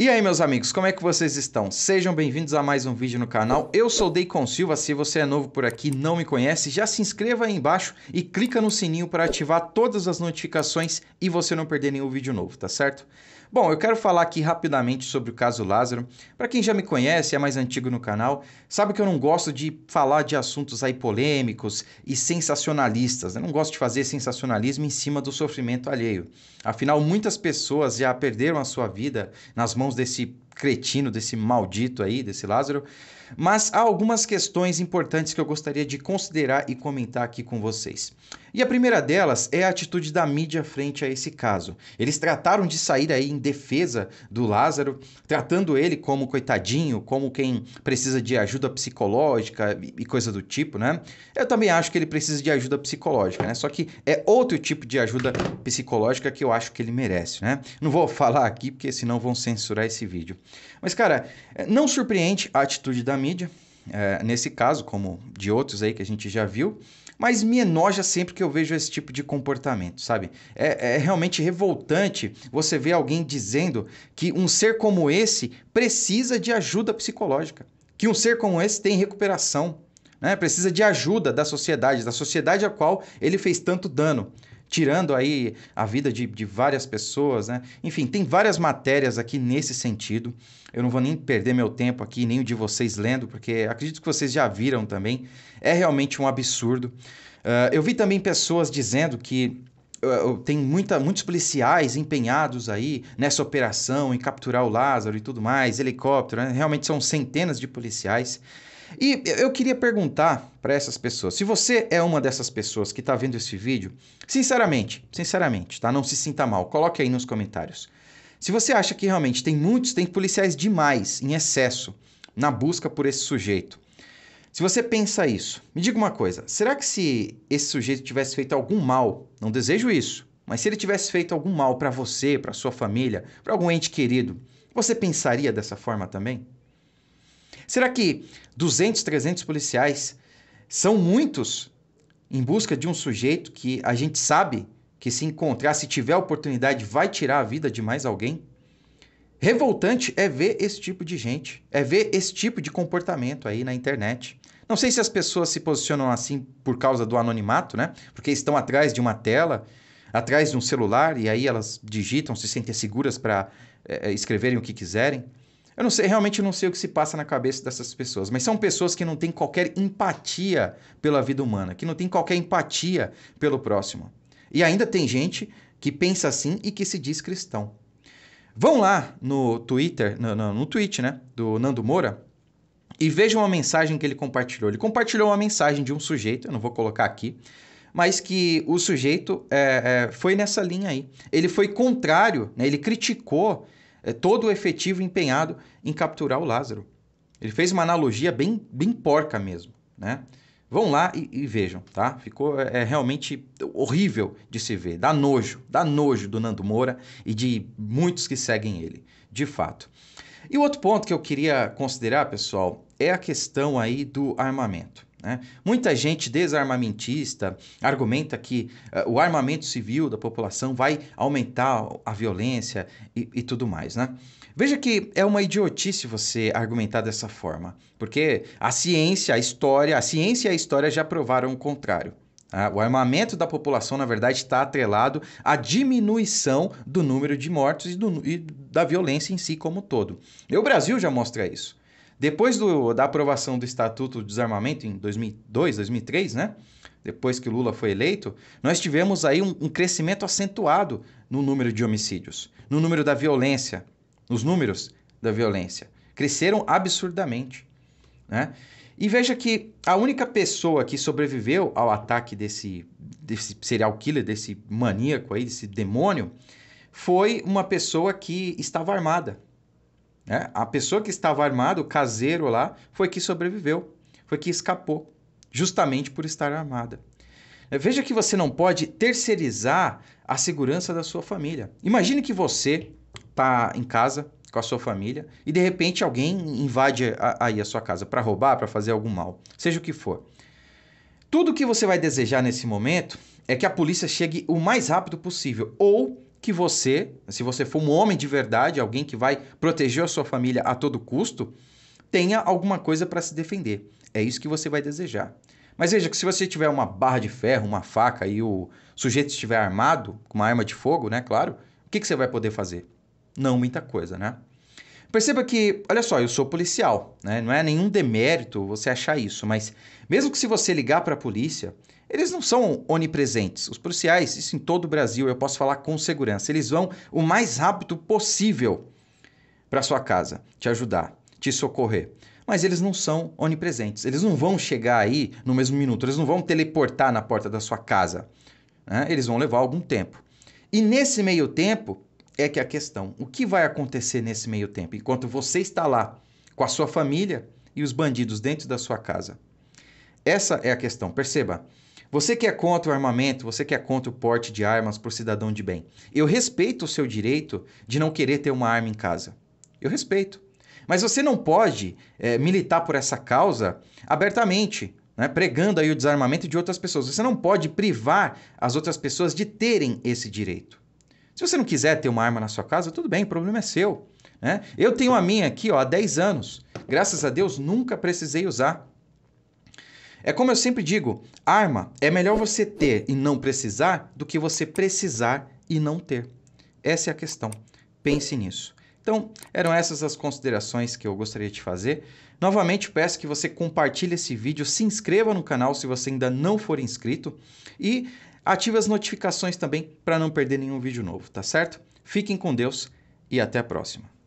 E aí, meus amigos, como é que vocês estão? Sejam bem-vindos a mais um vídeo no canal. Eu sou Deicon Silva, se você é novo por aqui não me conhece, já se inscreva aí embaixo e clica no sininho para ativar todas as notificações e você não perder nenhum vídeo novo, tá certo? Bom, eu quero falar aqui rapidamente sobre o caso Lázaro. Para quem já me conhece, é mais antigo no canal, sabe que eu não gosto de falar de assuntos aí polêmicos e sensacionalistas. Eu não gosto de fazer sensacionalismo em cima do sofrimento alheio. Afinal, muitas pessoas já perderam a sua vida nas mãos mãos desse cretino, desse maldito aí, desse Lázaro. Mas há algumas questões importantes que eu gostaria de considerar e comentar aqui com vocês. E a primeira delas é a atitude da mídia frente a esse caso. Eles trataram de sair aí em defesa do Lázaro, tratando ele como coitadinho, como quem precisa de ajuda psicológica e coisa do tipo, né? Eu também acho que ele precisa de ajuda psicológica, né? Só que é outro tipo de ajuda psicológica que eu acho que ele merece, né? Não vou falar aqui porque senão vão censurar esse vídeo. Mas, cara, é, não surpreende a atitude da mídia, é, nesse caso, como de outros aí que a gente já viu, mas me enoja sempre que eu vejo esse tipo de comportamento, sabe? É, é realmente revoltante você ver alguém dizendo que um ser como esse precisa de ajuda psicológica, que um ser como esse tem recuperação, né? precisa de ajuda da sociedade, da sociedade a qual ele fez tanto dano tirando aí a vida de, de várias pessoas, né? Enfim, tem várias matérias aqui nesse sentido. Eu não vou nem perder meu tempo aqui, nem o de vocês lendo, porque acredito que vocês já viram também. É realmente um absurdo. Uh, eu vi também pessoas dizendo que ah, uh, tem muita, muitos policiais empenhados aí nessa operação, em capturar o Lázaro e tudo mais, helicóptero, né? realmente são centenas de policiais. E eu queria perguntar para essas pessoas, se você é uma dessas pessoas que está vendo esse vídeo, sinceramente, sinceramente, tá? Não se sinta mal, coloque aí nos comentários. Se você acha que realmente tem muitos, tem policiais demais, em excesso, na busca por esse sujeito. Se você pensa isso, me diga uma coisa: será que se esse sujeito tivesse feito algum mal, não desejo isso, mas se ele tivesse feito algum mal para você, para sua família, para algum ente querido, você pensaria dessa forma também? Será que 200, 300 policiais são muitos em busca de um sujeito que a gente sabe que se encontrar, se tiver oportunidade, vai tirar a vida de mais alguém? Revoltante é ver esse tipo de gente, é ver esse tipo de comportamento aí na internet. Não sei se as pessoas se posicionam assim por causa do anonimato, né? Porque estão atrás de uma tela, atrás de um celular, e aí elas digitam, se sentem seguras para é, eh, escreverem o que quiserem. Eu não sei, realmente não sei o que se passa na cabeça dessas pessoas, mas são pessoas que não têm qualquer empatia pela vida humana, que não têm qualquer empatia pelo próximo. E ainda tem gente que pensa assim e que se diz cristão. Vão lá no Twitter, no, no, no tweet, né, do Nando Moura, e vejam uma mensagem que ele compartilhou. Ele compartilhou uma mensagem de um sujeito, eu não vou colocar aqui, mas que o sujeito é, é, foi nessa linha aí. Ele foi contrário, né? ele criticou é todo o efetivo empenhado em capturar o Lázaro. Ele fez uma analogia bem, bem porca mesmo, né? Vão lá e, e vejam, tá? Ficou é, é, realmente horrível de se ver. Dá nojo, dá nojo do Nando Moura e de muitos que seguem ele, de fato. E o outro ponto que eu queria considerar, pessoal, é a questão aí do armamento. Né? Muita gente desarmamentista argumenta que uh, o armamento civil da população vai aumentar a violência e, e tudo mais. Né? Veja que é uma idiotice você argumentar dessa forma, porque a ciência, a história, a ciência e a história já provaram o contrário. Tá? o armamento da população, na verdade, está atrelado à diminuição do número de mortos e, do, e, da violência em si como um todo. E o Brasil já mostra isso. Depois do, da aprovação do Estatuto do Desarmamento em 2002, 2003, né? depois que Lula foi eleito, nós tivemos aí um, um crescimento acentuado no número de homicídios, no número da violência, nos números da violência. Cresceram absurdamente. Né? E veja que a única pessoa que sobreviveu ao ataque desse, desse serial killer, desse maníaco aí, desse demônio, foi uma pessoa que estava armada. Né? A pessoa que estava armada, o caseiro lá, foi que sobreviveu, foi que escapou, justamente por estar armada. Veja que você não pode terceirizar a segurança da sua família. Imagine que você está em casa com a sua família e de repente alguém invade aí a, a sua casa para roubar, para fazer algum mal, seja o que for. Tudo que você vai desejar nesse momento é que a polícia chegue o mais rápido possível ou que você, se você for um homem de verdade, alguém que vai proteger a sua família a todo custo, tenha alguma coisa para se defender. É isso que você vai desejar. Mas veja que se você tiver uma barra de ferro, uma faca e o sujeito estiver armado, com uma arma de fogo, né, claro, o que, que você vai poder fazer? Não muita coisa, né? Perceba que, olha só, eu sou policial, né? Não é nenhum demérito você achar isso, mas mesmo que se você ligar para a polícia, eles não são onipresentes. Os policiais, isso em todo o Brasil, eu posso falar com segurança, eles vão o mais rápido possível para sua casa, te ajudar, te socorrer. Mas eles não são onipresentes. Eles não vão chegar aí no mesmo minuto, eles não vão teleportar na porta da sua casa. Né? Eles vão levar algum tempo. E nesse meio tempo é que é a questão: o que vai acontecer nesse meio tempo? Enquanto você está lá com a sua família e os bandidos dentro da sua casa. Essa é a questão, perceba. Você que é contra o armamento, você que é contra o porte de armas para o cidadão de bem, eu respeito o seu direito de não querer ter uma arma em casa. Eu respeito. Mas você não pode é, militar por essa causa abertamente, né, pregando aí o desarmamento de outras pessoas. Você não pode privar as outras pessoas de terem esse direito. Se você não quiser ter uma arma na sua casa, tudo bem, o problema é seu. Né? Eu tenho a minha aqui ó, há 10 anos. Graças a Deus nunca precisei usar. É como eu sempre digo: arma é melhor você ter e não precisar do que você precisar e não ter. Essa é a questão. Pense nisso. Então, eram essas as considerações que eu gostaria de fazer. Novamente, peço que você compartilhe esse vídeo, se inscreva no canal se você ainda não for inscrito e ative as notificações também para não perder nenhum vídeo novo, tá certo? Fiquem com Deus e até a próxima.